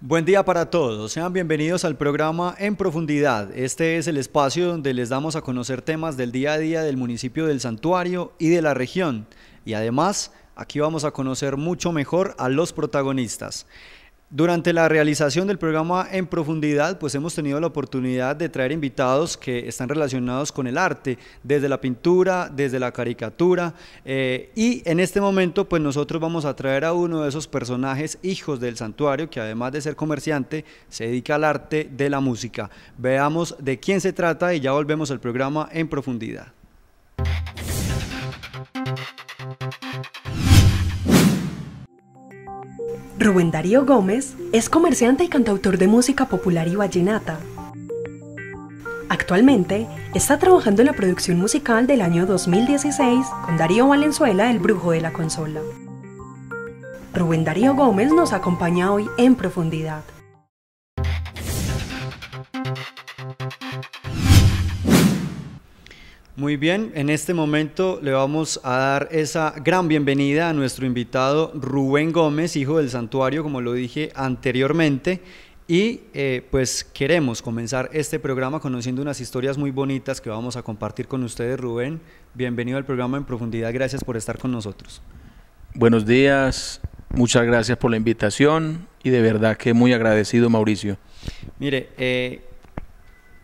Buen día para todos, sean bienvenidos al programa En Profundidad. Este es el espacio donde les damos a conocer temas del día a día del municipio del santuario y de la región. Y además, aquí vamos a conocer mucho mejor a los protagonistas. Durante la realización del programa en profundidad, pues hemos tenido la oportunidad de traer invitados que están relacionados con el arte, desde la pintura, desde la caricatura, eh, y en este momento, pues nosotros vamos a traer a uno de esos personajes hijos del santuario, que además de ser comerciante, se dedica al arte de la música. Veamos de quién se trata y ya volvemos al programa en profundidad. Rubén Darío Gómez es comerciante y cantautor de música popular y vallenata. Actualmente está trabajando en la producción musical del año 2016 con Darío Valenzuela, el brujo de la consola. Rubén Darío Gómez nos acompaña hoy en profundidad. Muy bien, en este momento le vamos a dar esa gran bienvenida a nuestro invitado Rubén Gómez, hijo del santuario, como lo dije anteriormente. Y eh, pues queremos comenzar este programa conociendo unas historias muy bonitas que vamos a compartir con ustedes, Rubén. Bienvenido al programa en profundidad, gracias por estar con nosotros. Buenos días, muchas gracias por la invitación y de verdad que muy agradecido, Mauricio. Mire, eh,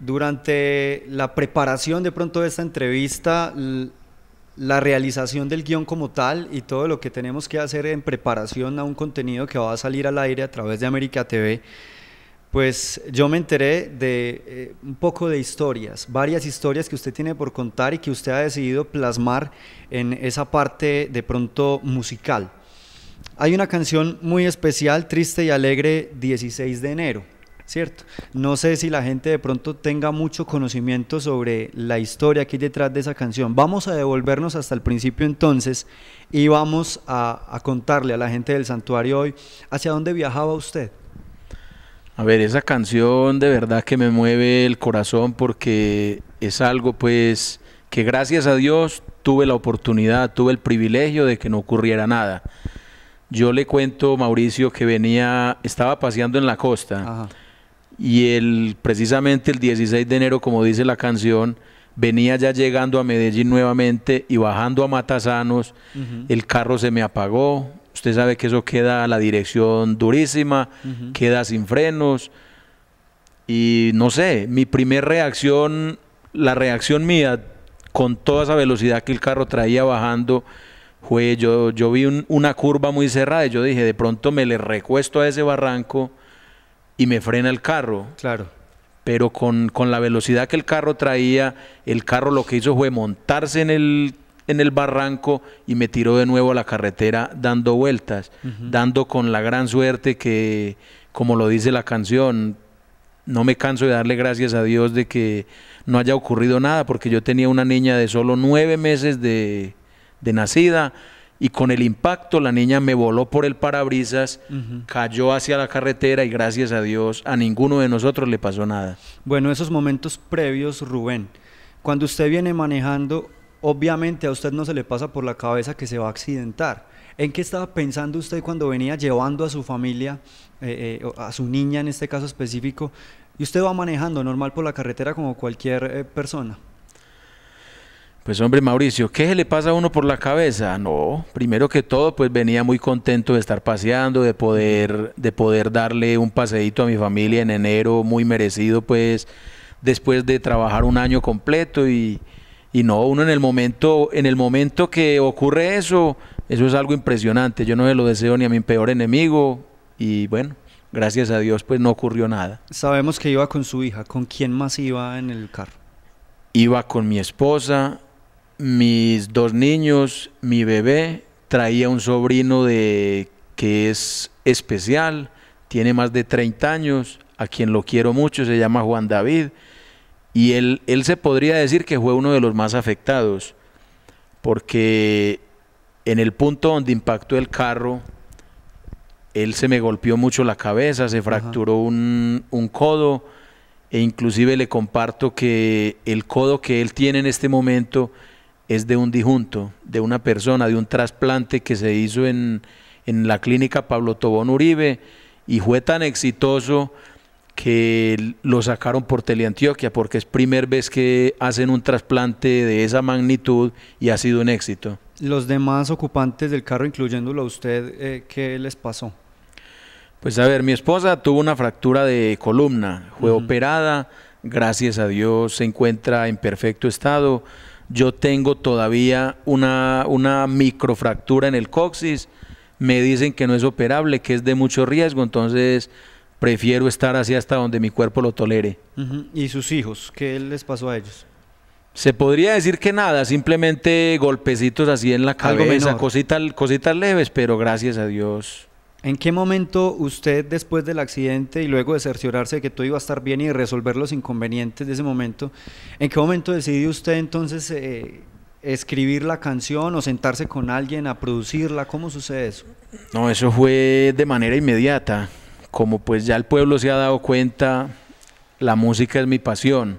durante la preparación de pronto de esta entrevista, la realización del guión como tal y todo lo que tenemos que hacer en preparación a un contenido que va a salir al aire a través de América TV, pues yo me enteré de eh, un poco de historias, varias historias que usted tiene por contar y que usted ha decidido plasmar en esa parte de pronto musical. Hay una canción muy especial, triste y alegre, 16 de enero. ¿cierto? No sé si la gente de pronto tenga mucho conocimiento sobre la historia que detrás de esa canción. Vamos a devolvernos hasta el principio entonces y vamos a, contarle a la gente del santuario hoy hacia dónde viajaba usted. A ver, esa canción de verdad que me mueve el corazón porque es algo pues que gracias a Dios tuve la oportunidad, tuve el privilegio de que no ocurriera nada. Yo le cuento, Mauricio, que venía, estaba paseando en la costa y el, precisamente el 16 de enero, como dice la canción, venía ya llegando a Medellín nuevamente y bajando a Matasanos, el carro se me apagó, usted sabe que eso queda la dirección durísima, queda sin frenos y no sé, mi primera reacción, la reacción mía con toda esa velocidad que el carro traía bajando, fue yo, yo vi una curva muy cerrada y yo dije, de pronto me le recuesto a ese barranco y me frena el carro. Claro. Pero con, la velocidad que el carro traía, el carro lo que hizo fue montarse en el, en el barranco y me tiró de nuevo a la carretera dando vueltas, dando con la gran suerte que, como lo dice la canción, no me canso de darle gracias a Dios de que no haya ocurrido nada, porque yo tenía una niña de solo nueve meses de, de nacida y con el impacto la niña me voló por el parabrisas, cayó hacia la carretera y gracias a Dios a ninguno de nosotros le pasó nada. Bueno, esos momentos previos, Rubén, cuando usted viene manejando, obviamente a usted no se le pasa por la cabeza que se va a accidentar. ¿En qué estaba pensando usted cuando venía llevando a su familia, eh, eh, a su niña en este caso específico, y usted va manejando normal por la carretera como cualquier eh, persona? Pues hombre, Mauricio, ¿qué se le pasa a uno por la cabeza? No, primero que todo, pues venía muy contento de estar paseando, de poder, de poder darle un paseíto a mi familia en enero, muy merecido, pues, después de trabajar un año completo y, no, uno en el momento, en el momento que ocurre eso, eso es algo impresionante. Yo no me lo deseo ni a mi peor enemigo, y bueno, gracias a Dios, pues no ocurrió nada. Sabemos que iba con su hija, ¿con quién más iba en el carro? Iba con mi esposa, mis dos niños, mi bebé, traía un sobrino de que es especial, tiene más de 30 años, a quien lo quiero mucho, se llama Juan David, y él, se podría decir que fue uno de los más afectados, porque en el punto donde impactó el carro, él se me golpeó mucho la cabeza, se fracturó un, un codo, e inclusive le comparto que el codo que él tiene en este momento, es de un disjunto, de una persona, de un trasplante que se hizo en, la clínica Pablo Tobón Uribe y fue tan exitoso que lo sacaron por Teleantioquia porque es primera vez que hacen un trasplante de esa magnitud y ha sido un éxito. ¿Los demás ocupantes del carro, incluyéndolo a usted, eh, qué les pasó? Pues a ver, mi esposa tuvo una fractura de columna, fue operada, gracias a Dios se encuentra en perfecto estado yo tengo todavía una, una microfractura en el coxis, me dicen que no es operable, que es de mucho riesgo, entonces prefiero estar así hasta donde mi cuerpo lo tolere. ¿Y sus hijos? ¿Qué les pasó a ellos? Se podría decir que nada, simplemente golpecitos así en la cabeza, cositas, cositas leves, pero gracias a Dios ¿En qué momento usted, después del accidente y luego de cerciorarse de que todo iba a estar bien y resolver los inconvenientes de ese momento, en qué momento decidió usted entonces eh, escribir la canción o sentarse con alguien a producirla? ¿Cómo sucede eso? No, eso fue de manera inmediata. Como pues ya el pueblo se ha dado cuenta, la música es mi pasión.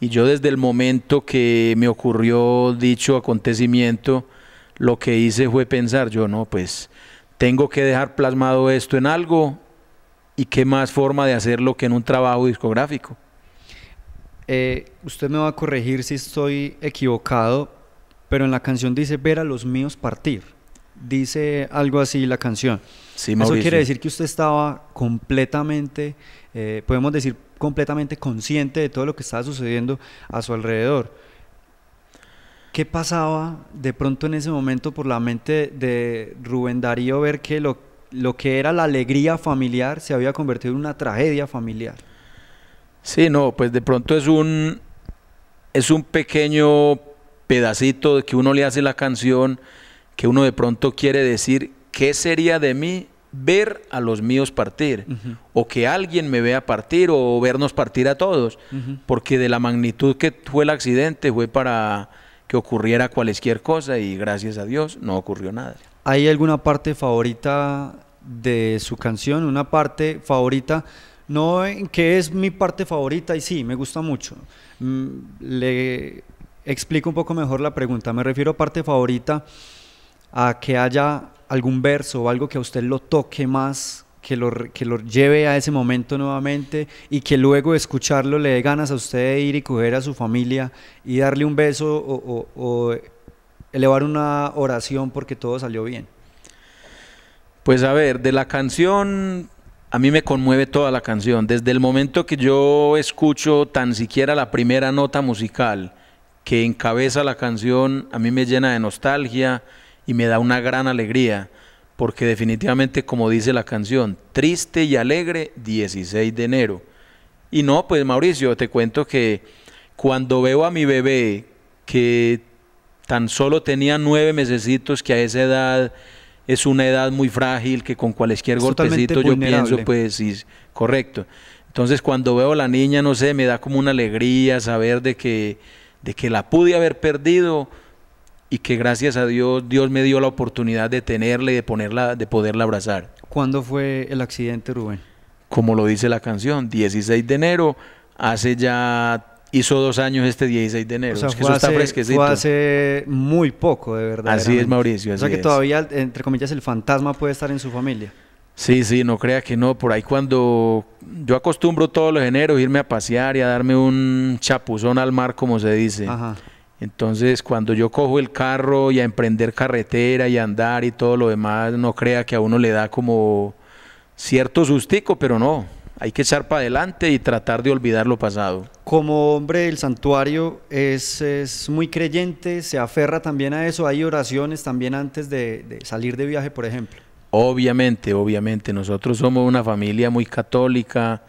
Y yo desde el momento que me ocurrió dicho acontecimiento, lo que hice fue pensar, yo no, pues tengo que dejar plasmado esto en algo y qué más forma de hacerlo que en un trabajo discográfico. Eh, usted me va a corregir si estoy equivocado, pero en la canción dice ver a los míos partir. Dice algo así la canción. Sí, Eso quiere decir que usted estaba completamente, eh, podemos decir, completamente consciente de todo lo que estaba sucediendo a su alrededor ¿Qué pasaba de pronto en ese momento por la mente de Rubén Darío ver que lo, que era la alegría familiar se había convertido en una tragedia familiar? Sí, no, pues de pronto es un, es un pequeño pedacito que uno le hace la canción, que uno de pronto quiere decir, ¿qué sería de mí ver a los míos partir? O que alguien me vea partir o vernos partir a todos, porque de la magnitud que fue el accidente fue para que ocurriera cualquier cosa y gracias a Dios no ocurrió nada. ¿Hay alguna parte favorita de su canción? ¿Una parte favorita? No que es mi parte favorita y sí, me gusta mucho. Mm, le explico un poco mejor la pregunta. Me refiero a parte favorita a que haya algún verso o algo que a usted lo toque más que lo, lleve a ese momento nuevamente y que luego de escucharlo le dé ganas a usted de ir y coger a su familia y darle un beso o, o elevar una oración porque todo salió bien? Pues a ver, de la canción, a mí me conmueve toda la canción. Desde el momento que yo escucho tan siquiera la primera nota musical que encabeza la canción, a mí me llena de nostalgia y me da una gran alegría porque definitivamente, como dice la canción, triste y alegre 16 de enero. Y no, pues Mauricio, te cuento que cuando veo a mi bebé, que tan solo tenía nueve mesecitos, que a esa edad es una edad muy frágil, que con cualquier golpecito yo pienso, pues sí, correcto. Entonces cuando veo a la niña, no sé, me da como una alegría saber de que, de que la pude haber perdido, y que gracias a Dios Dios me dio la oportunidad de tenerla y de, ponerla, de poderla abrazar. ¿Cuándo fue el accidente, Rubén? Como lo dice la canción, 16 de enero, hace ya, hizo dos años este 16 de enero. O sea, es que eso está fresquecito. Fue hace muy poco, de verdad. Así es, Mauricio. Así o sea que todavía, entre comillas, el fantasma puede estar en su familia. Sí, sí, no crea que no. Por ahí cuando yo acostumbro todos los eneros irme a pasear y a darme un chapuzón al mar, como se dice. Ajá. Entonces, cuando yo cojo el carro y a emprender carretera y andar y todo lo demás, no crea que a uno le da como cierto sustico, pero no. Hay que echar para adelante y tratar de olvidar lo pasado. Como hombre del santuario es, es muy creyente, se aferra también a eso. Hay oraciones también antes de, de salir de viaje, por ejemplo. Obviamente, obviamente. Nosotros somos una familia muy católica.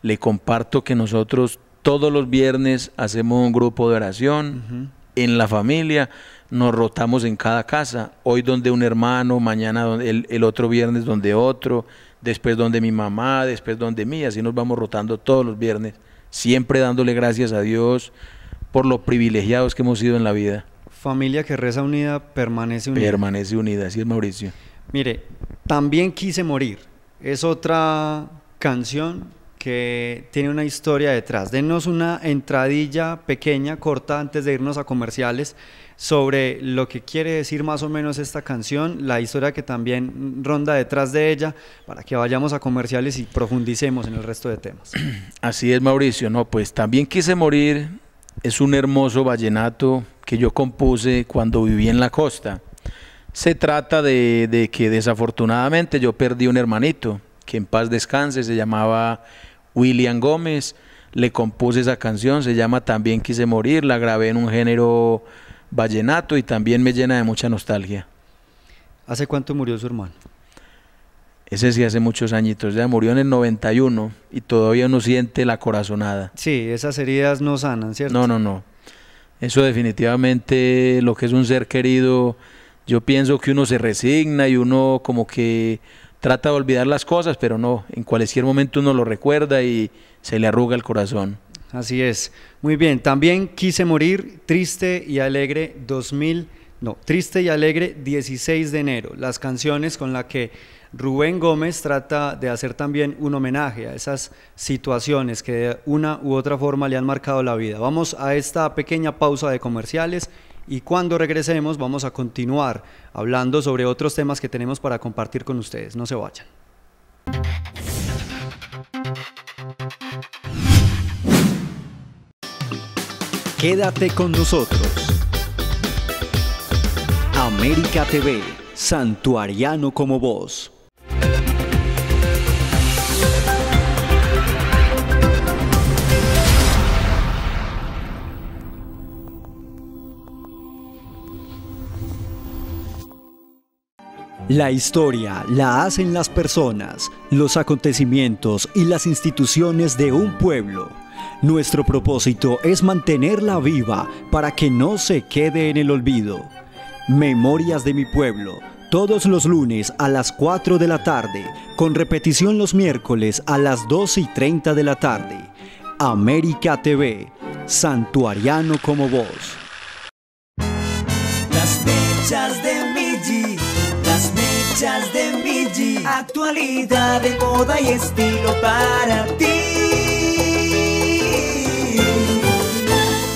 Le comparto que nosotros todos los viernes hacemos un grupo de oración en la familia, nos rotamos en cada casa, hoy donde un hermano, mañana donde, el, otro viernes donde otro, después donde mi mamá, después donde mía. así nos vamos rotando todos los viernes, siempre dándole gracias a Dios por lo privilegiados que hemos sido en la vida. Familia que reza unida permanece unida. Permanece unida, así es Mauricio. Mire, también quise morir. Es otra canción que tiene una historia detrás. Denos una entradilla pequeña, corta, antes de irnos a comerciales, sobre lo que quiere decir más o menos esta canción, la historia que también ronda detrás de ella, para que vayamos a comerciales y profundicemos en el resto de temas. Así es, Mauricio. No, pues también quise morir. Es un hermoso vallenato que yo compuse cuando viví en la costa. Se trata de, de que desafortunadamente yo perdí un hermanito, que en paz descanse, se llamaba William Gómez, le compuse esa canción, se llama También quise morir, la grabé en un género vallenato y también me llena de mucha nostalgia. ¿Hace cuánto murió su hermano? Ese sí hace muchos añitos, ya murió en el 91 y todavía uno siente la corazonada. Sí, esas heridas no sanan, ¿cierto? No, no, no. Eso definitivamente lo que es un ser querido, yo pienso que uno se resigna y uno como que trata de olvidar las cosas, pero no, en cualquier momento uno lo recuerda y se le arruga el corazón. Así es. Muy bien, también quise morir triste y alegre 2000, no, triste y alegre 16 de enero, las canciones con las que Rubén Gómez trata de hacer también un homenaje a esas situaciones que de una u otra forma le han marcado la vida. Vamos a esta pequeña pausa de comerciales y cuando regresemos vamos a continuar hablando sobre otros temas que tenemos para compartir con ustedes. No se vayan. Quédate con nosotros. América TV, santuariano como vos. La historia la hacen las personas, los acontecimientos y las instituciones de un pueblo. Nuestro propósito es mantenerla viva para que no se quede en el olvido. Memorias de mi pueblo, todos los lunes a las 4 de la tarde, con repetición los miércoles a las 2 y 30 de la tarde. América TV, santuariano como vos. Las mechas de Miji, actualidad de moda y estilo para ti.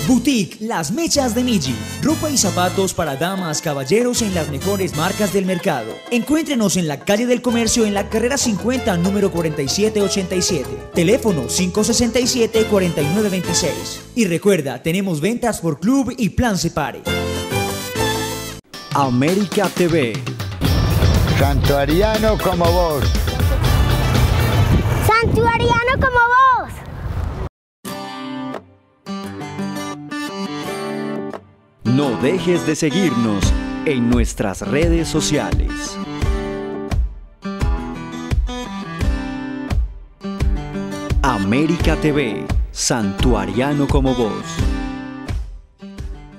Boutique Las Mechas de Miji. Ropa y zapatos para damas, caballeros en las mejores marcas del mercado. Encuéntrenos en la calle del comercio en la carrera 50, número 4787. Teléfono 567-4926. Y recuerda, tenemos ventas por club y plan separe. América TV Santuariano como vos. Santuariano como vos. No dejes de seguirnos en nuestras redes sociales. América TV, Santuariano como vos.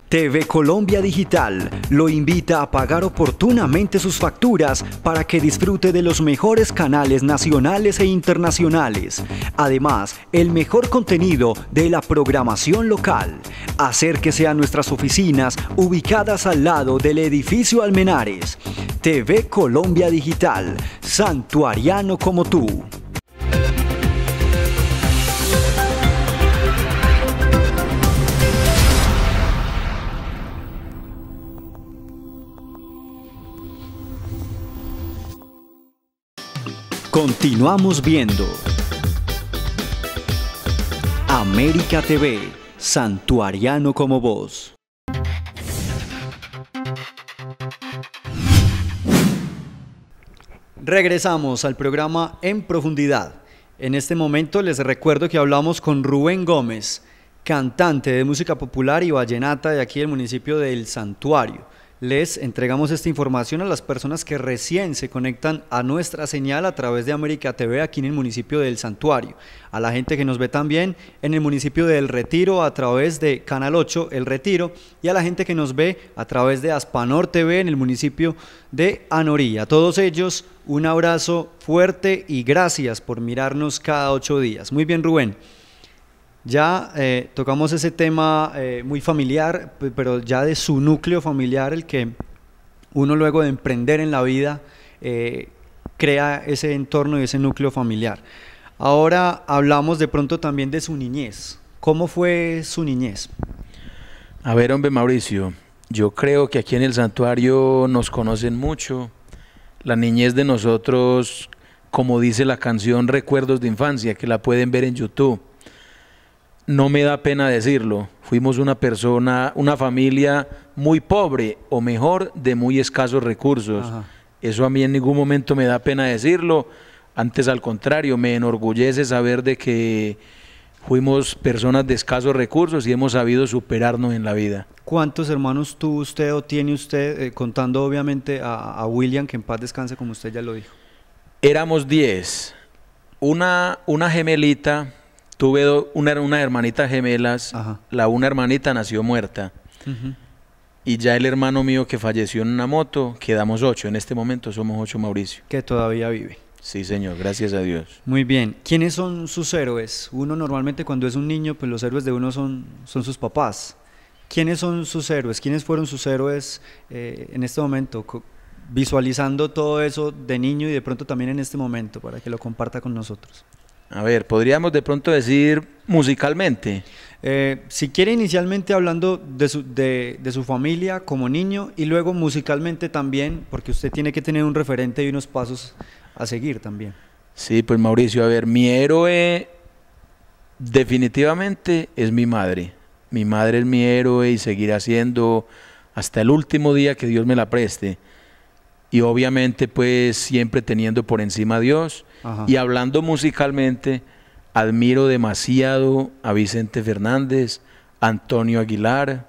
TV Colombia Digital lo invita a pagar oportunamente sus facturas para que disfrute de los mejores canales nacionales e internacionales. Además, el mejor contenido de la programación local. Acérquese a nuestras oficinas ubicadas al lado del edificio Almenares. TV Colombia Digital, santuariano como tú. Continuamos viendo América TV, Santuariano como voz. Regresamos al programa En Profundidad. En este momento les recuerdo que hablamos con Rubén Gómez, cantante de música popular y vallenata de aquí del municipio del Santuario. Les entregamos esta información a las personas que recién se conectan a nuestra señal a través de América TV aquí en el municipio del Santuario, a la gente que nos ve también en el municipio del Retiro a través de Canal 8 El Retiro y a la gente que nos ve a través de Aspanor TV en el municipio de Anorilla. A todos ellos un abrazo fuerte y gracias por mirarnos cada ocho días. Muy bien Rubén. Ya eh, tocamos ese tema eh, muy familiar, pero ya de su núcleo familiar, el que uno luego de emprender en la vida eh, crea ese entorno y ese núcleo familiar. Ahora hablamos de pronto también de su niñez. ¿Cómo fue su niñez? A ver, hombre Mauricio, yo creo que aquí en el santuario nos conocen mucho. La niñez de nosotros, como dice la canción Recuerdos de Infancia, que la pueden ver en YouTube no me da pena decirlo, fuimos una persona, una familia muy pobre o mejor, de muy escasos recursos. Eso a mí en ningún momento me da pena decirlo, antes al contrario, me enorgullece saber de que fuimos personas de escasos recursos y hemos sabido superarnos en la vida. ¿Cuántos hermanos tuvo usted o tiene usted, eh, contando obviamente a, William, que en paz descanse como usted ya lo dijo? Éramos 10, una, una gemelita Tuve una, hermanita gemelas, la una hermanita nació muerta. Y ya el hermano mío que falleció en una moto, quedamos ocho. En este momento somos ocho, Mauricio. Que todavía vive. Sí, señor, gracias a Dios. Muy bien. ¿Quiénes son sus héroes? Uno normalmente cuando es un niño, pues los héroes de uno son, sus papás. ¿Quiénes son sus héroes? ¿Quiénes fueron sus héroes eh, en este momento? Visualizando todo eso de niño y de pronto también en este momento, para que lo comparta con nosotros. A ver, podríamos de pronto decir musicalmente. Eh, si quiere inicialmente hablando de su, de, de su, familia como niño y luego musicalmente también, porque usted tiene que tener un referente y unos pasos a seguir también. Sí, pues Mauricio, a ver, mi héroe definitivamente es mi madre. Mi madre es mi héroe y seguirá siendo hasta el último día que Dios me la preste y obviamente pues siempre teniendo por encima a Dios y hablando musicalmente, admiro demasiado a Vicente Fernández, Antonio Aguilar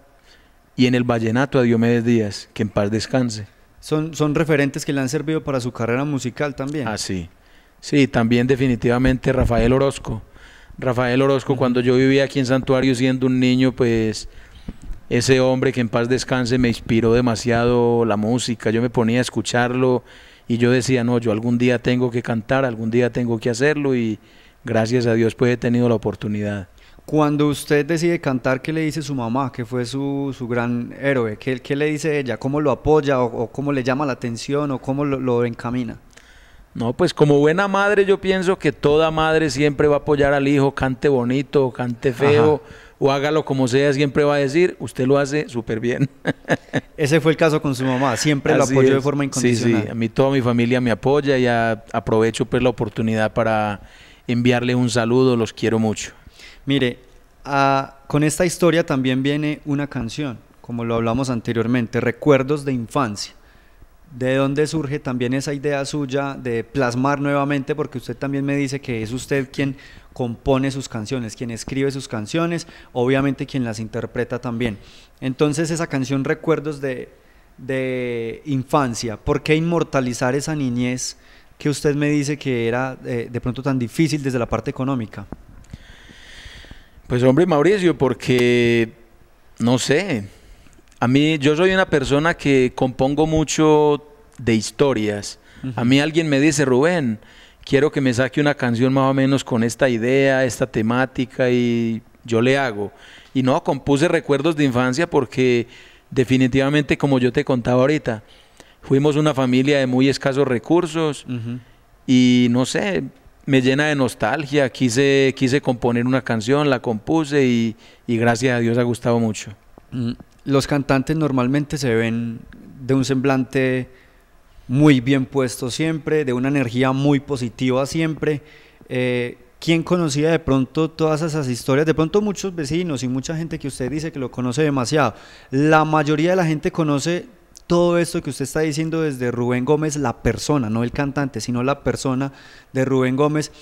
y en el vallenato a Diomedes Díaz, que en paz descanse. Son, son referentes que le han servido para su carrera musical también. Ah Sí, también definitivamente Rafael Orozco. Rafael Orozco, cuando yo vivía aquí en Santuario siendo un niño, pues ese hombre que en paz descanse me inspiró demasiado la música, yo me ponía a escucharlo y yo decía, no, yo algún día tengo que cantar, algún día tengo que hacerlo y gracias a Dios pues he tenido la oportunidad. Cuando usted decide cantar, ¿qué le dice su mamá, que fue su, gran héroe? ¿Qué, ¿Qué, le dice ella? ¿Cómo lo apoya o, cómo le llama la atención o cómo lo, encamina? No, pues como buena madre yo pienso que toda madre siempre va a apoyar al hijo, cante bonito, cante feo o hágalo como sea, siempre va a decir, usted lo hace súper bien. Ese fue el caso con su mamá, siempre lo apoyó de forma incondicional. Sí, sí, a mí toda mi familia me apoya y aprovecho pues la oportunidad para enviarle un saludo, los quiero mucho. Mire, con esta historia también viene una canción, como lo hablamos anteriormente, Recuerdos de Infancia. ¿De dónde surge también esa idea suya de plasmar nuevamente? Porque usted también me dice que es usted quien compone sus canciones, quien escribe sus canciones, obviamente quien las interpreta también. Entonces esa canción Recuerdos de, Infancia, ¿por qué inmortalizar esa niñez que usted me dice que era eh, de pronto tan difícil desde la parte económica? Pues hombre Mauricio, porque no sé, a mí, yo soy una persona que compongo mucho de historias. A mí alguien me dice, Rubén, quiero que me saque una canción más o menos con esta idea, esta temática, y yo le hago. Y no, compuse recuerdos de infancia porque definitivamente, como yo te contaba ahorita, fuimos una familia de muy escasos recursos y no sé, me llena de nostalgia, quise, quise componer una canción, la compuse y, gracias a Dios ha gustado mucho. Mm, los cantantes normalmente se ven de un semblante muy bien puesto siempre, de una energía muy positiva siempre. Eh, ¿Quién conocía de pronto todas esas historias? De pronto muchos vecinos y mucha gente que usted dice que lo conoce demasiado. La mayoría de la gente conoce todo esto que usted está diciendo desde Rubén Gómez, la persona, no el cantante, sino la persona de Rubén Gómez.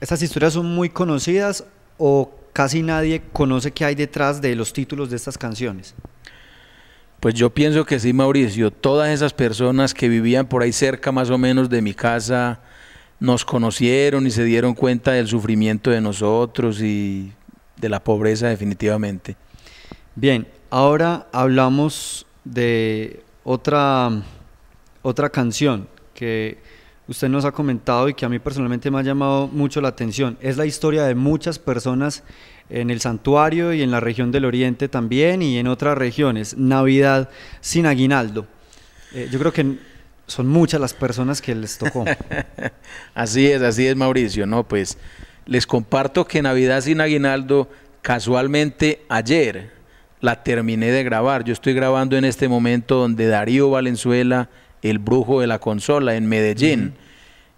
¿Estas historias son muy conocidas o casi nadie conoce qué hay detrás de los títulos de estas canciones? Pues yo pienso que sí, Mauricio. Todas esas personas que vivían por ahí cerca más o menos de mi casa nos conocieron y se dieron cuenta del sufrimiento de nosotros y de la pobreza definitivamente. Bien, ahora hablamos de otra, otra canción que usted nos ha comentado y que a mí personalmente me ha llamado mucho la atención. Es la historia de muchas personas en el santuario y en la región del oriente también y en otras regiones. Navidad sin aguinaldo. Eh, yo creo que son muchas las personas que les tocó. así es, así es Mauricio, ¿no? Pues les comparto que Navidad sin aguinaldo casualmente ayer la terminé de grabar. Yo estoy grabando en este momento donde Darío Valenzuela, el brujo de la consola en Medellín.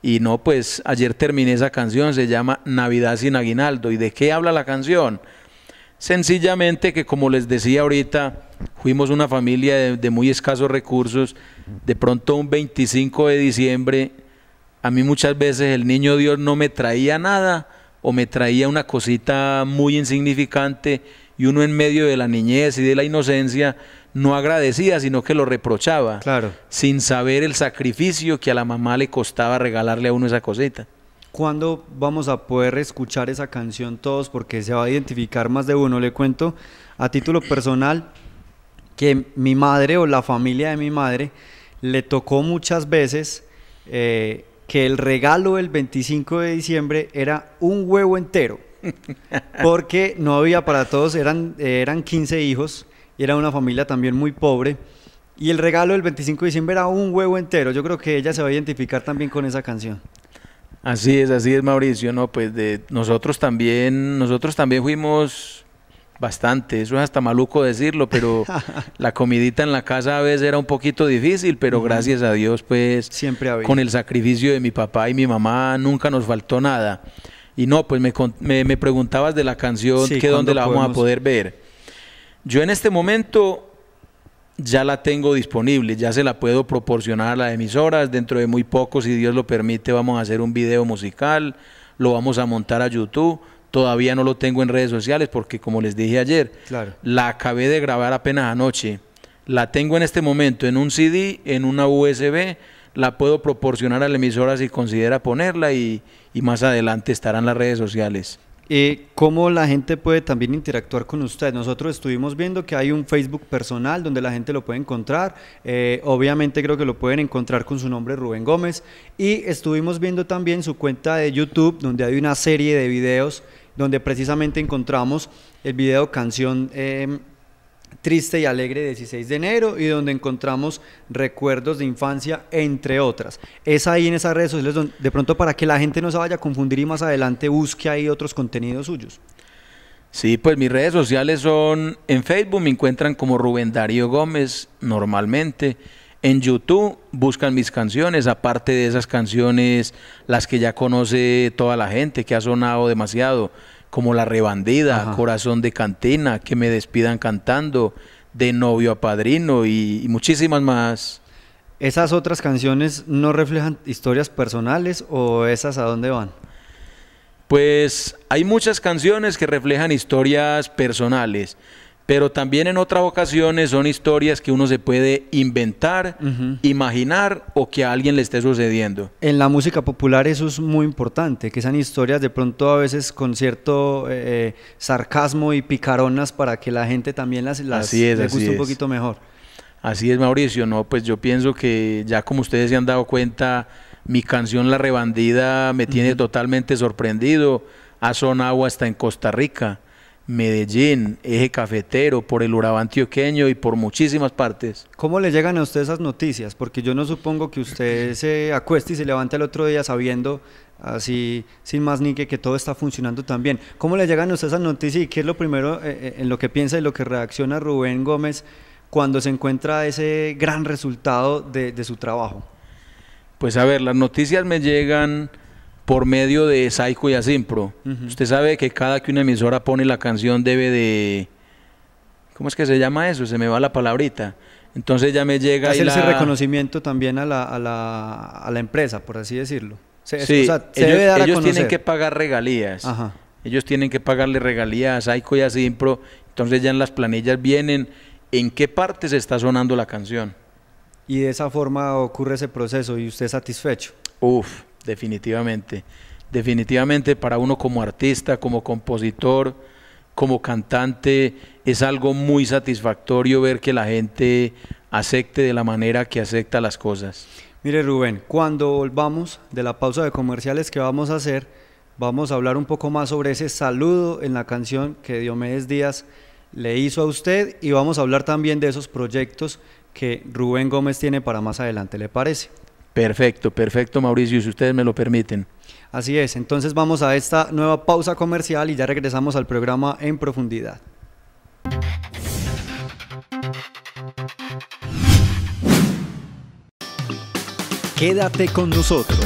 Y no, pues ayer terminé esa canción, se llama Navidad sin aguinaldo. ¿Y de qué habla la canción? Sencillamente que como les decía ahorita, fuimos una familia de, muy escasos recursos, de pronto un 25 de diciembre, a mí muchas veces el niño Dios no me traía nada o me traía una cosita muy insignificante y uno en medio de la niñez y de la inocencia, no agradecía, sino que lo reprochaba, claro. sin saber el sacrificio que a la mamá le costaba regalarle a uno esa cosita. ¿Cuándo vamos a poder escuchar esa canción todos? Porque se va a identificar más de uno. Le cuento a título personal que mi madre o la familia de mi madre le tocó muchas veces eh, que el regalo del 25 de diciembre era un huevo entero. Porque no había para todos, eran, eran 15 hijos era una familia también muy pobre. Y el regalo del 25 de diciembre era un huevo entero. Yo creo que ella se va a identificar también con esa canción. Así es, así es Mauricio, no, pues de nosotros también, nosotros también fuimos bastante, eso es hasta maluco decirlo, pero la comidita en la casa a veces era un poquito difícil, pero gracias a Dios pues siempre con el sacrificio de mi papá y mi mamá nunca nos faltó nada. Y no, pues me, me, preguntabas de la canción ¿qué que dónde la vamos a poder ver. Yo en este momento ya la tengo disponible, ya se la puedo proporcionar a las emisoras. Dentro de muy poco, si Dios lo permite, vamos a hacer un video musical, lo vamos a montar a YouTube. Todavía no lo tengo en redes sociales porque, como les dije ayer, la acabé de grabar apenas anoche. La tengo en este momento en un CD, en una USB. La puedo proporcionar a la emisora si considera ponerla y, y más adelante estarán las redes sociales. Eh, ¿Cómo la gente puede también interactuar con usted? Nosotros estuvimos viendo que hay un Facebook personal donde la gente lo puede encontrar. Eh, obviamente creo que lo pueden encontrar con su nombre Rubén Gómez. Y estuvimos viendo también su cuenta de YouTube donde hay una serie de videos donde precisamente encontramos el video canción em, Triste y Alegre 16 de enero y donde encontramos recuerdos de infancia, entre otras. Es ahí en esas redes sociales donde, de pronto para que la gente no se vaya a confundir y más adelante busque ahí otros contenidos suyos. Sí, pues mis redes sociales son en Facebook me encuentran como Rubén Darío Gómez normalmente. En YouTube buscan mis canciones, aparte de esas canciones, las que ya conoce toda la gente, que ha sonado demasiado como La Rebandida, Corazón de Cantina, Que me despidan cantando, De novio a padrino y muchísimas más. ¿Esas otras canciones no reflejan historias personales o esas a dónde van? Pues hay muchas canciones que reflejan historias personales pero también en otras ocasiones son historias que uno se puede inventar, imaginar o que a alguien le esté sucediendo. En la música popular eso es muy importante, que sean historias de pronto a veces con cierto eh, eh, sarcasmo y picaronas para que la gente también las, las guste un poquito mejor. Así es, Mauricio. No, pues yo pienso que ya como ustedes se han dado cuenta, mi canción La Rebandida me tiene totalmente sorprendido. Ha sonado hasta en Costa Rica Medellín, Eje Cafetero, por el Urabá Antioqueño y por muchísimas partes. ¿Cómo le llegan a usted esas noticias? Porque yo no supongo que usted se acueste y se levante el otro día sabiendo así sin más ni que, que todo está funcionando tan bien. ¿Cómo le llegan a usted esas noticias y qué es lo primero eh, eh, en lo que piensa y lo que reacciona Rubén Gómez cuando se encuentra ese gran resultado de su trabajo? Pues a ver, las noticias me llegan por medio de Saico y Asimpro. Usted sabe que cada que una emisora pone la canción debe de... ¿Cómo es que se llama eso? Se me va la palabrita. Entonces ya me llega... Hacer ese reconocimiento también a la, empresa, por así decirlo. sí, o sea, se ellos, tienen que pagar regalías. Ajá. Ellos tienen que pagarle regalías a Saico y Asimpro, Entonces ya en las planillas vienen en qué parte se está sonando la canción. Y de esa forma ocurre ese proceso y usted es satisfecho. Uf, definitivamente. Definitivamente para uno como artista, como compositor, como cantante, es algo muy satisfactorio ver que la gente acepte de la manera que acepta las cosas. Mire Rubén, cuando volvamos de la pausa de comerciales que vamos a hacer, vamos a hablar un poco más sobre ese saludo en la canción que Diomedes Díaz le hizo a usted y vamos a hablar también de esos proyectos que Rubén Gómez tiene para más adelante, ¿le parece? Perfecto, perfecto Mauricio, si ustedes me lo permiten. Así es, entonces vamos a esta nueva pausa comercial y ya regresamos al programa en profundidad. Quédate con nosotros.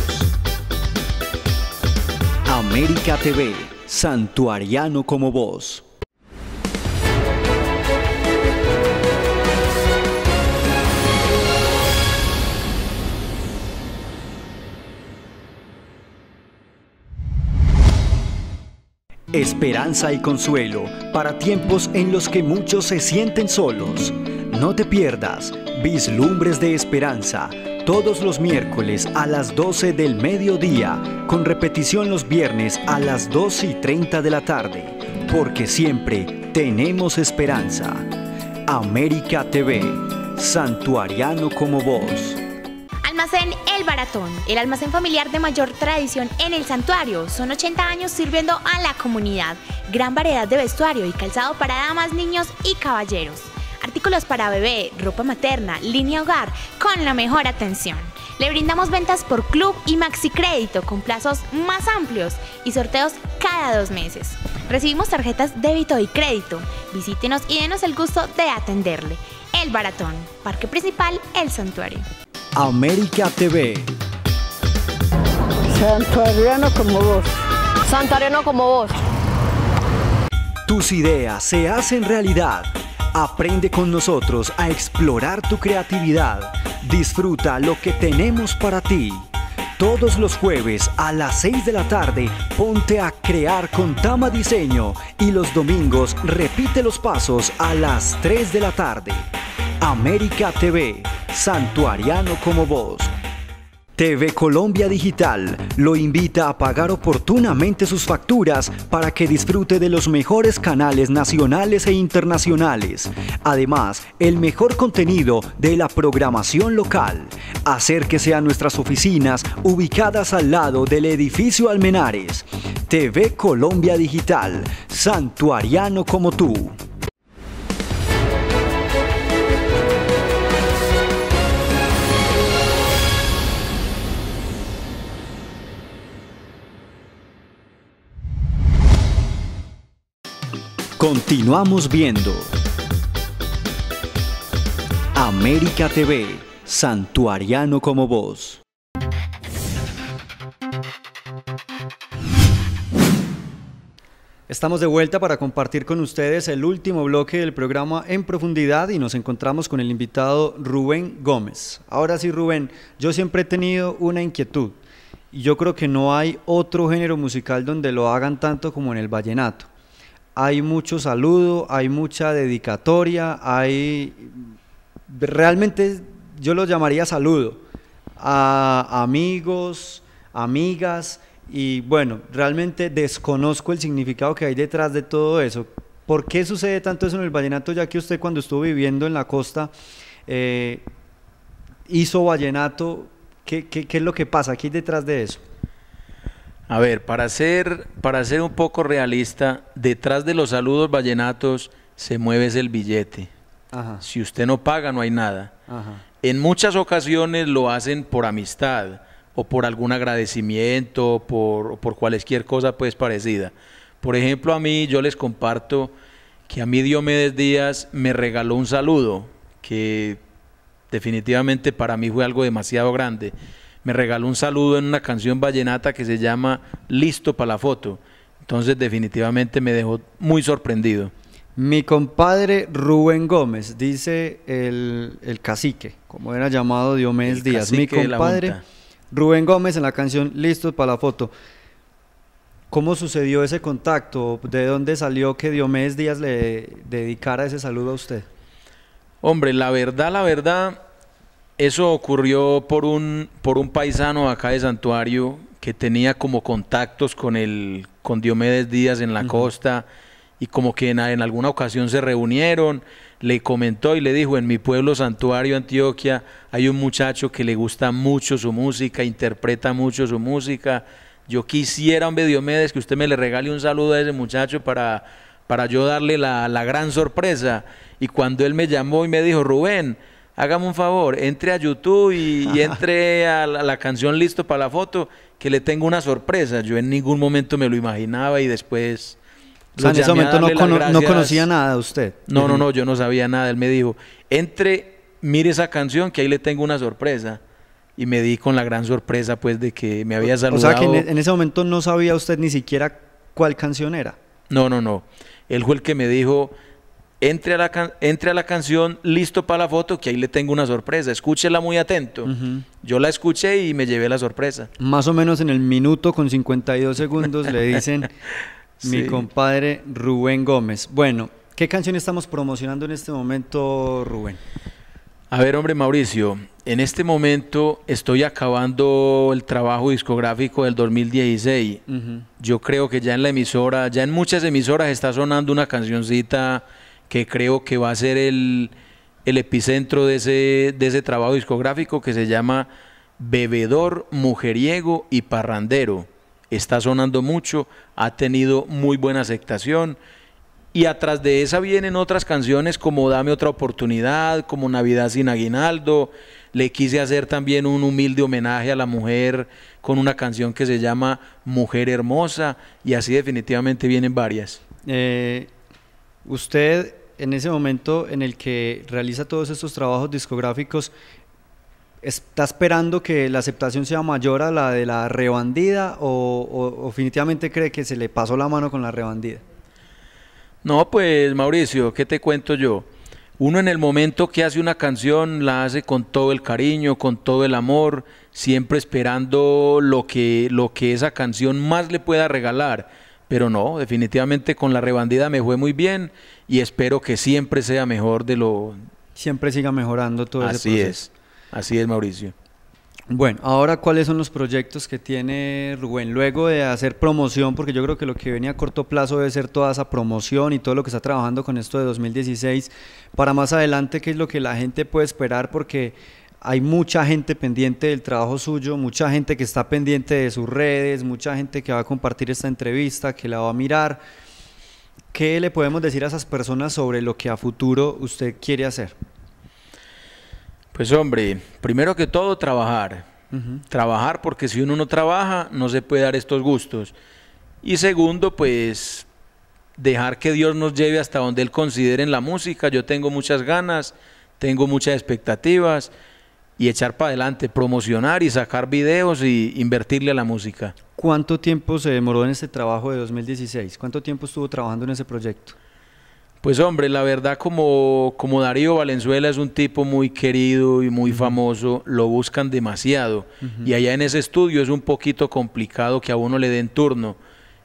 América TV, santuariano como vos. esperanza y consuelo para tiempos en los que muchos se sienten solos. No te pierdas Vislumbres de Esperanza todos los miércoles a las 12 del mediodía, con repetición los viernes a las 2 y 30 de la tarde, porque siempre tenemos esperanza. América TV, santuariano como vos. Almacén El Baratón, el almacén familiar de mayor tradición en el santuario. Son 80 años sirviendo a la comunidad. Gran variedad de vestuario y calzado para damas, niños y caballeros. Artículos para bebé, ropa materna, línea hogar, con la mejor atención. Le brindamos ventas por club y maxi crédito con plazos más amplios y sorteos cada dos meses. Recibimos tarjetas débito y crédito. Visítenos y denos el gusto de atenderle. El Baratón, Parque Principal, El Santuario. América TV. Santariano como vos. Santareno como vos. Tus ideas se hacen realidad. Aprende con nosotros a explorar tu creatividad. Disfruta lo que tenemos para ti. Todos los jueves a las 6 de la tarde, ponte a crear con Tama Diseño y los domingos repite los pasos a las 3 de la tarde. América TV, santuariano como vos. TV Colombia Digital lo invita a pagar oportunamente sus facturas para que disfrute de los mejores canales nacionales e internacionales. Además, el mejor contenido de la programación local. Acérquese a nuestras oficinas ubicadas al lado del edificio Almenares. TV Colombia Digital, santuariano como tú. Continuamos viendo América TV, Santuariano como voz. Estamos de vuelta para compartir con ustedes el último bloque del programa en profundidad y nos encontramos con el invitado Rubén Gómez. Ahora sí, Rubén, yo siempre he tenido una inquietud y yo creo que no hay otro género musical donde lo hagan tanto como en el vallenato hay mucho saludo, hay mucha dedicatoria, hay... Realmente yo lo llamaría saludo a amigos, amigas, y bueno, realmente desconozco el significado que hay detrás de todo eso. ¿Por qué sucede tanto eso en el vallenato? Ya que usted cuando estuvo viviendo en la costa eh, hizo vallenato, ¿qué, es lo que pasa? aquí detrás de eso? A ver, para ser, para ser un poco realista, detrás de los saludos vallenatos se mueve el billete. Si usted no paga, no hay nada. En muchas ocasiones lo hacen por amistad o por algún agradecimiento, por, por cualquier cosa pues parecida. Por ejemplo, a mí yo les comparto que a mí Diomedes Díaz me regaló un saludo que definitivamente para mí fue algo demasiado grande me regaló un saludo en una canción vallenata que se llama Listo para la foto. Entonces definitivamente me dejó muy sorprendido. Mi compadre Rubén Gómez, dice el, cacique, como era llamado Diomedes Díaz. Mi compadre Rubén Gómez en la canción listo para la foto. ¿Cómo sucedió ese contacto? ¿De dónde salió que Diomedes Díaz le dedicara ese saludo a usted? Hombre, la verdad, la verdad, eso ocurrió por un, por un paisano acá de Santuario que tenía como contactos con, el, con Diomedes Díaz en la costa y como que en, alguna ocasión se reunieron, le comentó y le dijo, en mi pueblo santuario Antioquia hay un muchacho que le gusta mucho su música, interpreta mucho su música, yo quisiera, hombre Diomedes, que usted me le regale un saludo a ese muchacho para, para yo darle la, la gran sorpresa. Y cuando él me llamó y me dijo, Rubén, hágame un favor, entre a YouTube y, entre a la, canción Listo para la foto, que le tengo una sorpresa. Yo en ningún momento me lo imaginaba y después... en ese momento no, conocía nada de usted. No, no, no, yo no sabía nada. Él me dijo, entre, mire esa canción, que ahí le tengo una sorpresa. Y me di con la gran sorpresa, pues, de que me había saludado. O sea, que e, en ese momento no sabía usted ni siquiera cuál canción era. No, no, no. Él fue el que me dijo, entre a, la entre a la canción listo para la foto, que ahí le tengo una sorpresa. Escúchela muy atento. Yo la escuché y me llevé la sorpresa. Más o menos en el minuto con 52 segundos le dicen mi compadre Rubén Gómez. Bueno, ¿qué canción estamos promocionando en este momento, Rubén? A ver, hombre Mauricio, en este momento estoy acabando el trabajo discográfico del 2016. Yo creo que ya en la emisora, ya en muchas emisoras está sonando una cancioncita que creo que va a ser el, epicentro de ese, de ese trabajo discográfico que se llama Bebedor, Mujeriego y Parrandero. Está sonando mucho, ha tenido muy buena aceptación. Y atrás de esa vienen otras canciones como Dame otra oportunidad, como Navidad sin aguinaldo. Le quise hacer también un humilde homenaje a la mujer con una canción que se llama Mujer Hermosa. Y así definitivamente vienen varias. Eh, Usted en ese momento en el que realiza todos estos trabajos discográficos, ¿está esperando que la aceptación sea mayor a la de la rebandida o, definitivamente cree que se le pasó la mano con la rebandida? No, pues Mauricio, ¿qué te cuento yo? Uno en el momento que hace una canción la hace con todo el cariño, con todo el amor, siempre esperando que, lo que esa canción más le pueda regalar pero no, definitivamente con la rebandida me fue muy bien y espero que siempre sea mejor de lo... Siempre siga mejorando todo Así es, así es Mauricio. Bueno, ahora cuáles son los proyectos que tiene Rubén luego de hacer promoción, porque yo creo que lo que venía a corto plazo debe ser toda esa promoción y todo lo que está trabajando con esto de 2016. Para más adelante, ¿qué es lo que la gente puede esperar? Porque hay mucha gente pendiente del trabajo suyo, mucha gente que está pendiente de sus redes, mucha gente que va a compartir esta entrevista, que la va a mirar. ¿Qué le podemos decir a esas personas sobre lo que a futuro usted quiere hacer? Pues hombre, primero que todo trabajar. Trabajar porque si uno no trabaja no se puede dar estos gustos. Y segundo, pues dejar que Dios nos lleve hasta donde Él considere en la música. Yo tengo muchas ganas, tengo muchas expectativas y echar para adelante, promocionar y sacar videos y invertirle a la música. ¿Cuánto tiempo se demoró en este trabajo de 2016? ¿Cuánto tiempo estuvo trabajando en ese proyecto? Pues hombre, la verdad como, como Darío Valenzuela es un tipo muy querido y muy famoso, lo buscan demasiado. Y allá en ese estudio es un poquito complicado que a uno le den turno.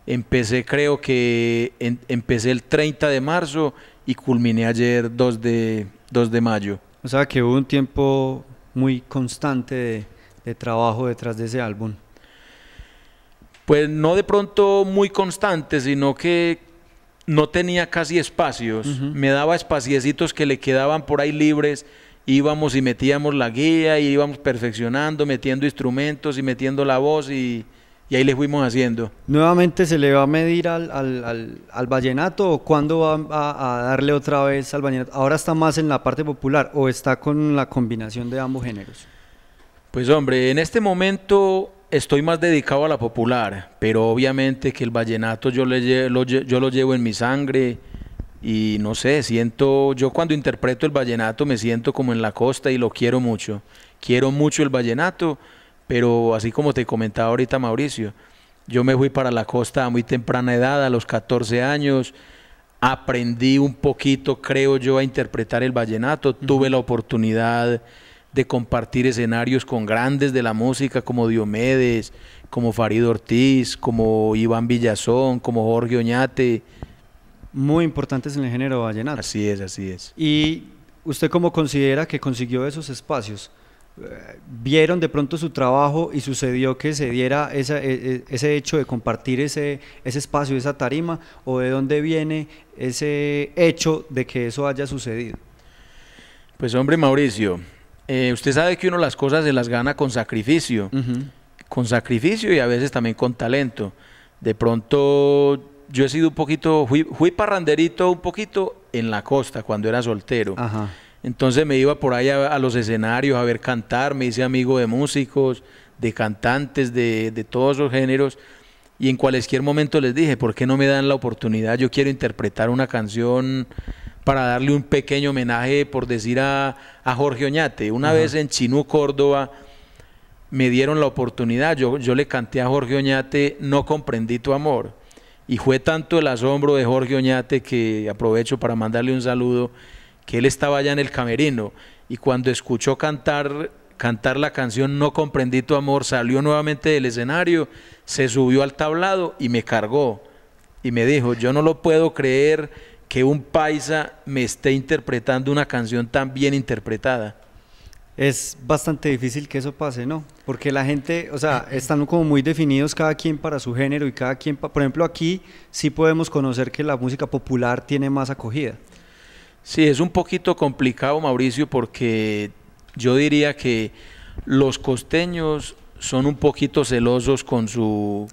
Empecé creo que empecé el 30 de marzo y culminé ayer 2 de, 2 de mayo. O sea que hubo un tiempo muy constante de, trabajo detrás de ese álbum? Pues no de pronto muy constante, sino que no tenía casi espacios. Me daba espaciecitos que le quedaban por ahí libres. Íbamos y metíamos la guía, y íbamos perfeccionando, metiendo instrumentos y metiendo la voz y y ahí le fuimos haciendo. ¿Nuevamente se le va a medir al, vallenato o cuándo va a, darle otra vez al vallenato? ¿Ahora está más en la parte popular o está con la combinación de ambos géneros? Pues hombre, en este momento estoy más dedicado a la popular, pero obviamente que el vallenato yo, lo, yo lo llevo en mi sangre y no sé, siento, yo cuando interpreto el vallenato me siento como en la costa y lo quiero mucho. Quiero mucho el vallenato pero así como te comentaba ahorita Mauricio, yo me fui para la costa a muy temprana edad, a los 14 años, aprendí un poquito, creo yo, a interpretar el vallenato, tuve la oportunidad de compartir escenarios con grandes de la música como Diomedes, como Farid Ortiz, como Iván Villazón, como Jorge Oñate. Muy importantes en el género vallenato. Así es, así es. ¿Y usted cómo considera que consiguió esos espacios? vieron de pronto su trabajo y sucedió que se diera e, e, ese hecho de compartir ese, ese espacio, esa tarima, o de dónde viene ese hecho de que eso haya sucedido? Pues hombre Mauricio, eh, usted sabe que uno las cosas se las gana con sacrificio, con sacrificio y a veces también con talento. De pronto yo he sido un poquito, fui, fui parranderito un poquito en la costa cuando era soltero. Ajá. Entonces me iba por allá a, los escenarios a ver cantar, me hice amigo de músicos, de cantantes, de, de todos los géneros. Y en cualquier momento les dije, ¿por qué no me dan la oportunidad? Yo quiero interpretar una canción para darle un pequeño homenaje, por decir, a, Jorge Oñate. Una vez en Chinú, Córdoba, me dieron la oportunidad. Yo, yo le canté a Jorge Oñate, No comprendí tu amor. Y fue tanto el asombro de Jorge Oñate que aprovecho para mandarle un saludo que él estaba allá en el camerino y cuando escuchó cantar, cantar la canción No comprendí tu amor, salió nuevamente del escenario, se subió al tablado y me cargó y me dijo, yo no lo puedo creer que un paisa me esté interpretando una canción tan bien interpretada. Es bastante difícil que eso pase, ¿no? Porque la gente, o sea, están como muy definidos cada quien para su género y cada quien, por ejemplo, aquí sí podemos conocer que la música popular tiene más acogida. Sí, es un poquito complicado, Mauricio, porque yo diría que los costeños son un poquito celosos con su,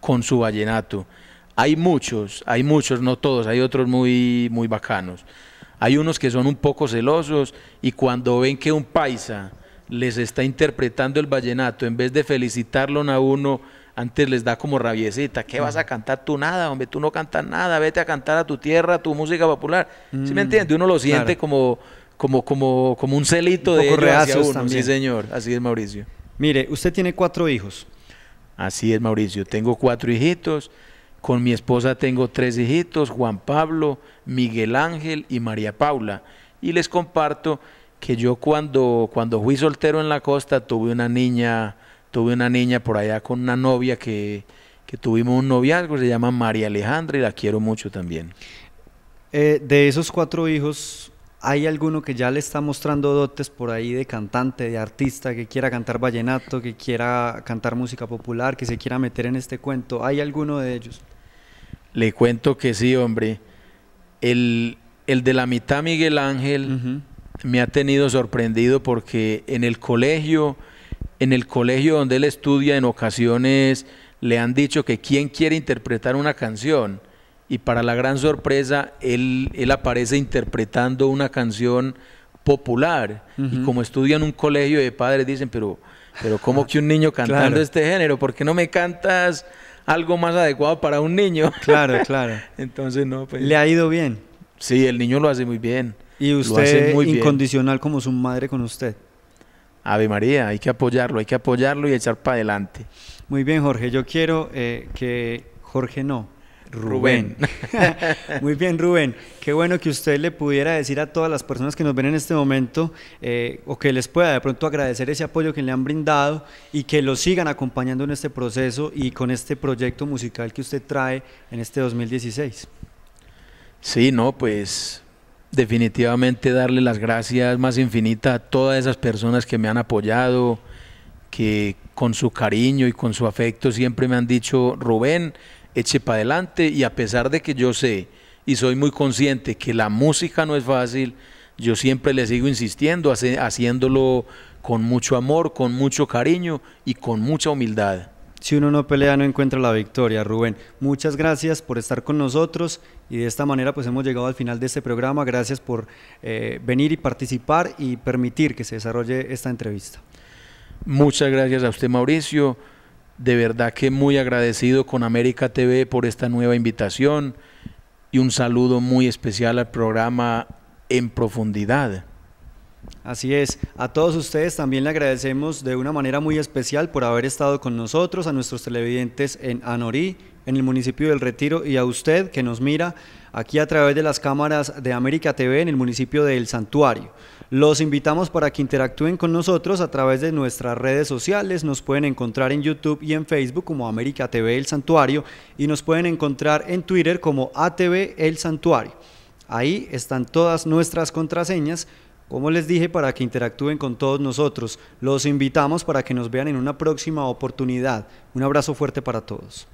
con su vallenato. Hay muchos, hay muchos, no todos, hay otros muy, muy bacanos. Hay unos que son un poco celosos y cuando ven que un paisa les está interpretando el vallenato, en vez de felicitarlo a uno, antes les da como rabiecita, ¿qué vas a cantar tú nada, hombre? Tú no cantas nada, vete a cantar a tu tierra, tu música popular. ¿Sí me mm, entiendes? Uno lo siente como, como, como, como un celito de Sí, señor, así es Mauricio. Mire, usted tiene cuatro hijos. Así es Mauricio, tengo cuatro hijitos, con mi esposa tengo tres hijitos, Juan Pablo, Miguel Ángel y María Paula. Y les comparto que yo cuando, cuando fui soltero en la costa tuve una niña tuve una niña por allá con una novia que, que tuvimos un noviazgo, se llama María Alejandra y la quiero mucho también. Eh, de esos cuatro hijos, ¿hay alguno que ya le está mostrando dotes por ahí de cantante, de artista, que quiera cantar vallenato, que quiera cantar música popular, que se quiera meter en este cuento? ¿Hay alguno de ellos? Le cuento que sí, hombre. El, el de la mitad, Miguel Ángel, me ha tenido sorprendido porque en el colegio en el colegio donde él estudia en ocasiones le han dicho que quién quiere interpretar una canción y para la gran sorpresa él, él aparece interpretando una canción popular y como estudia en un colegio de padres dicen pero pero cómo que un niño cantando este género por qué no me cantas algo más adecuado para un niño claro claro entonces no pues le ha ido bien sí el niño lo hace muy bien y usted muy incondicional como su madre con usted Ave María, hay que apoyarlo, hay que apoyarlo y echar para adelante. Muy bien, Jorge, yo quiero eh, que Jorge no, Rubén. Muy bien, Rubén. Qué bueno que usted le pudiera decir a todas las personas que nos ven en este momento eh, o que les pueda de pronto agradecer ese apoyo que le han brindado y que lo sigan acompañando en este proceso y con este proyecto musical que usted trae en este 2016. Sí, no, pues definitivamente darle las gracias más infinitas a todas esas personas que me han apoyado, que con su cariño y con su afecto siempre me han dicho, Rubén, eche para adelante y a pesar de que yo sé y soy muy consciente que la música no es fácil, yo siempre le sigo insistiendo, haciéndolo con mucho amor, con mucho cariño y con mucha humildad. Si uno no pelea, no encuentra la victoria. Rubén, muchas gracias por estar con nosotros y de esta manera pues hemos llegado al final de este programa. Gracias por eh, venir y participar y permitir que se desarrolle esta entrevista. Muchas gracias a usted, Mauricio. De verdad que muy agradecido con América TV por esta nueva invitación y un saludo muy especial al programa En Profundidad. Así es, a todos ustedes también le agradecemos de una manera muy especial por haber estado con nosotros, a nuestros televidentes en Anorí, en el municipio del Retiro y a usted que nos mira aquí a través de las cámaras de América TV en el municipio del Santuario. Los invitamos para que interactúen con nosotros a través de nuestras redes sociales. Nos pueden encontrar en YouTube y en Facebook como América TV El Santuario y nos pueden encontrar en Twitter como ATV El Santuario. Ahí están todas nuestras contraseñas como les dije, para que interactúen con todos nosotros, los invitamos para que nos vean en una próxima oportunidad. Un abrazo fuerte para todos.